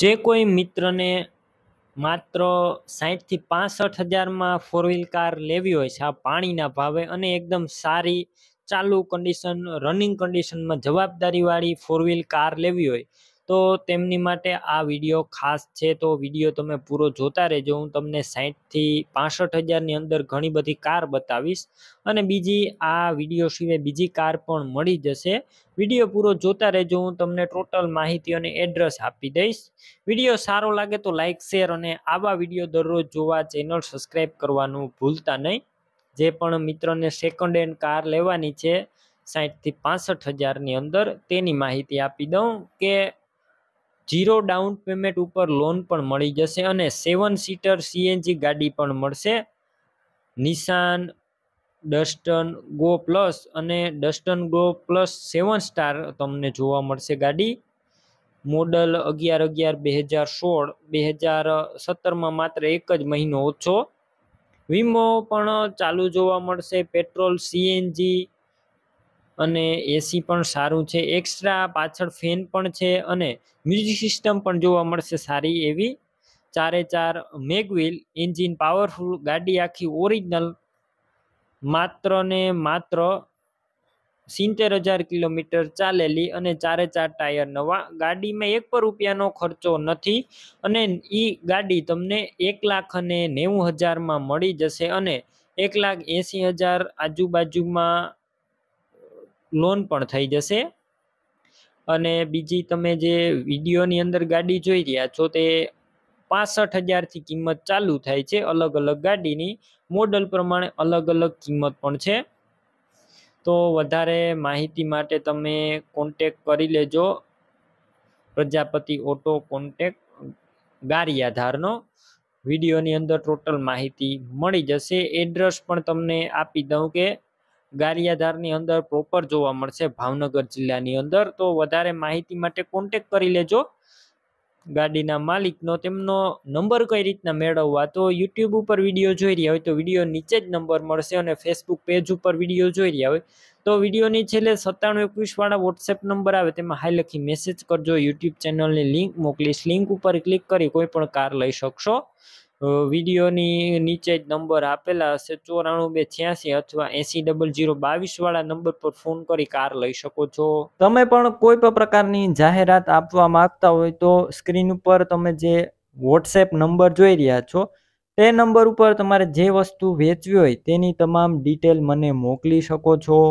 જે કોઈ મિત્રને માત્ર સાહીઠથી પાસઠ હજારમાં ફોર વ્હીલ કાર લેવી હોય છે આ પાણીના ભાવે અને એકદમ સારી ચાલુ કન્ડિશન રનિંગ કન્ડિશનમાં જવાબદારીવાળી ફોર વ્હીલ કાર લેવી હોય તો તેમની માટે આ વિડીયો ખાસ છે તો વિડીયો તમે પૂરો જોતા રહેજો હું તમને સાહીઠથી પાસઠ હજારની અંદર ઘણી બધી કાર બતાવીશ અને બીજી આ વિડીયો સિવાય બીજી કાર પણ મળી જશે વિડીયો પૂરો જોતા રહેજો હું તમને ટોટલ માહિતી અને એડ્રેસ આપી દઈશ વિડીયો સારો લાગે તો લાઇક શેર અને આવા વિડીયો દરરોજ જોવા ચેનલ સબસ્ક્રાઈબ કરવાનું ભૂલતા નહીં જે પણ મિત્રને સેકન્ડ હેન્ડ કાર લેવાની છે સાહીઠથી પાસઠ હજારની અંદર તેની માહિતી આપી દઉં કે જીરો ડાઉન પેમેન્ટ ઉપર લોન પણ મળી જશે અને સેવન સીટર સીએનજી ગાડી પણ મળશે નિશાન ડસ્ટન ગો પ્લસ અને Datsun Go Plus seven star તમને જોવા મળશે ગાડી મોડલ અગિયાર અગિયાર બે હજાર સોળ બે હજાર સત્તરમાં માત્ર એક જ મહિનો ઓછો વીમો પણ ચાલુ જોવા મળશે પેટ્રોલ સીએનજી અને એસી પણ સારું છે એક્સ્ટ્રા પાછળ ફેન પણ છે અને મ્યુઝિક સિસ્ટમ પણ જોવા મળશે સારી એવી ચારે ચાર મેગવિલ એન્જિન પાવરફુલ ગાડી આખી ઓરિજિનલ માત્ર ને માત્ર સિત્તેર હજાર કિલોમીટર ચાલેલી અને ચારે ચાર ટાયર નવા ગાડીમાં એક પણ રૂપિયાનો ખર્ચો નથી અને એ ગાડી તમને એક લાખ અને નેવું હજારમાં મળી જશે અને એક લાખ એંસી હજાર આજુબાજુમાં લોન પણ થઈ જશે અને બીજી તમે જે વિડીયોની અંદર ગાડી જોઈ રહ્યા છો તે પાસઠ હજારથી કિંમત ચાલુ થાય છે અલગ અલગ ગાડીની મોડલ પ્રમાણે અલગ અલગ કિંમત પણ છે તો વધારે માહિતી માટે તમે કોન્ટેક કરી લેજો પ્રજાપતિ ઓટો કોન્ટેક ગારિયાધારનો વિડીયોની અંદર ટોટલ માહિતી મળી જશે એડ્રેસ પણ તમને આપી દઉં કે ગારિયાધારની અંદર પ્રોપર જોવા મળશે ભાવનગર જિલ્લાની અંદર તો વધારે માહિતી માટે કોન્ટેક કરી લેજો ગાડીના માલિકનો તેમનો નંબર કઈ રીતના મેળવવા તો યુટ્યુબ ઉપર વિડીયો જોઈ રહ્યા હોય તો વિડીયો નીચે જ નંબર મળશે અને ફેસબુક પેજ ઉપર વિડીયો જોઈ રહ્યા હોય તો વિડીયોની છેલ્લે સત્તાણું એકવીસવાળા વોટ્સએપ નંબર આવે તેમાં હાઈ લખી મેસેજ કરજો યુટ્યુબ ચેનલની લિંક મોકલીશ લિંક ઉપર ક્લિક કરી કોઈ પણ કાર લઈ શકશો વિડીયોની નીચે જ નંબર આપેલા હશે ચોરાણું બે છ્યાસી અથવા એસી ડબલ જીરો બાવીસવાળા નંબર પર ફોન કરી કાર લઈ શકો છો તમે પણ કોઈ પણ પ્રકારની જાહેરાત આપવા માંગતા હોય તો સ્ક્રીન ઉપર તમે જે વોટ્સએપ નંબર જોઈ રહ્યા છો તે નંબર ઉપર તમારે જે વસ્તુ વેચવી હોય તેની તમામ ડિટેલ મને મોકલી શકો છો